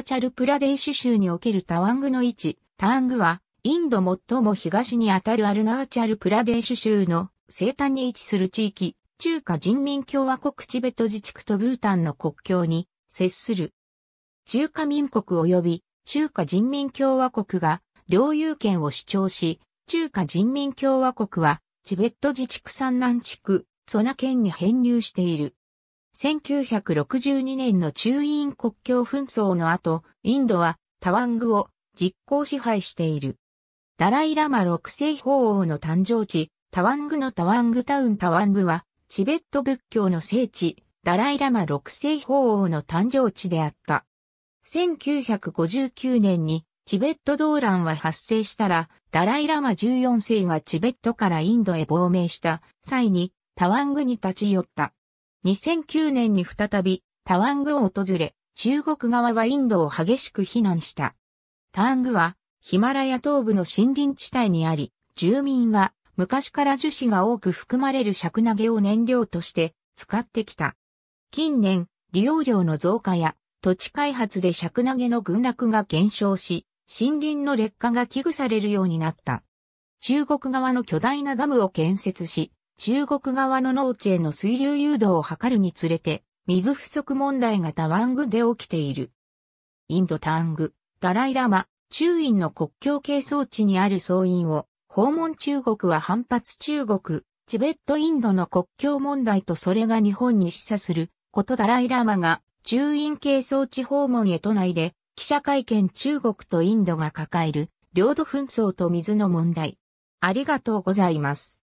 ナーチャルプラデーシュ州におけるタワングの位置、タワングは、インド最も東にあたるアルナーチャルプラデーシュ州の西端に位置する地域、中華人民共和国チベット自治区とブータンの国境に接する。中華民国及び中華人民共和国が領有権を主張し、中華人民共和国はチベット自治区山南地区、ソナ県に編入している。1962年の中印国境紛争の後、インドはタワングを実行支配している。ダライラマ6世法王の誕生地、タワングのタワングタウンタワングは、チベット仏教の聖地、ダライラマ6世法王の誕生地であった。1959年にチベット動乱は発生したら、ダライラマ14世がチベットからインドへ亡命した際にタワングに立ち寄った。2009年に再びタワングを訪れ、中国側はインドを激しく非難した。タワングはヒマラヤ東部の森林地帯にあり、住民は昔から樹脂が多く含まれる尺投げを燃料として使ってきた。近年、利用量の増加や土地開発で尺投げの群落が減少し、森林の劣化が危惧されるようになった。中国側の巨大なダムを建設し、中国側の農地への水流誘導を図るにつれて、水不足問題がタワングで起きている。インドタング、ダライラマ、中印の国境係争地にある総院を、訪問中国は反発中国、チベットインドの国境問題とそれが日本に示唆することダライラマが中印係争地訪問へ都内で記者会見中国とインドが抱える領土紛争と水の問題。ありがとうございます。